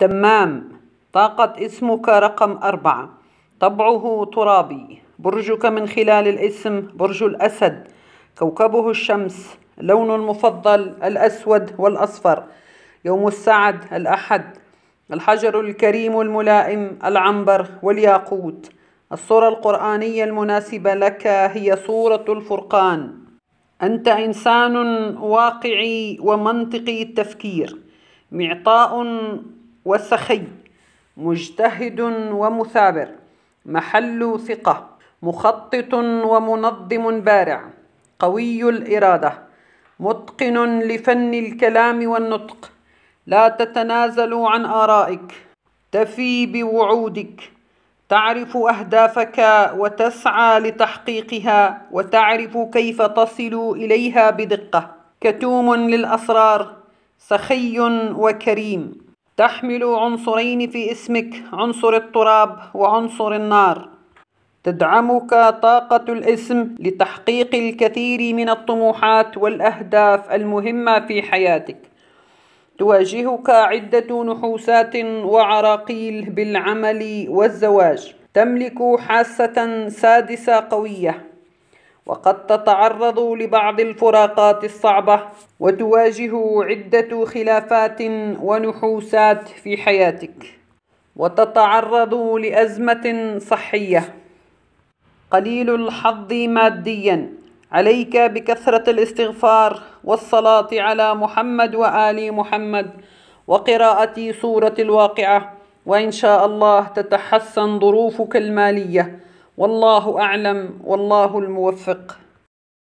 تمام طاقة اسمك رقم أربعة طبعه ترابي برجك من خلال الاسم برج الأسد كوكبه الشمس لون المفضل الأسود والأصفر يوم السعد الأحد الحجر الكريم الملائم العنبر والياقوت الصورة القرآنية المناسبة لك هي صورة الفرقان أنت إنسان واقعي ومنطقي التفكير معطاء وسخي مجتهد ومثابر محل ثقة مخطط ومنظم بارع قوي الإرادة متقن لفن الكلام والنطق لا تتنازل عن آرائك تفي بوعودك تعرف أهدافك وتسعى لتحقيقها وتعرف كيف تصل إليها بدقة كتوم للأسرار سخي وكريم تحمل عنصرين في اسمك عنصر التراب وعنصر النار تدعمك طاقة الاسم لتحقيق الكثير من الطموحات والأهداف المهمة في حياتك تواجهك عدة نحوسات وعراقيل بالعمل والزواج تملك حاسة سادسة قوية وقد تتعرض لبعض الفراقات الصعبة وتواجه عدة خلافات ونحوسات في حياتك وتتعرض لأزمة صحية قليل الحظ ماديا عليك بكثرة الاستغفار والصلاة على محمد وآل محمد وقراءة سورة الواقعة وإن شاء الله تتحسن ظروفك المالية والله اعلم والله الموفق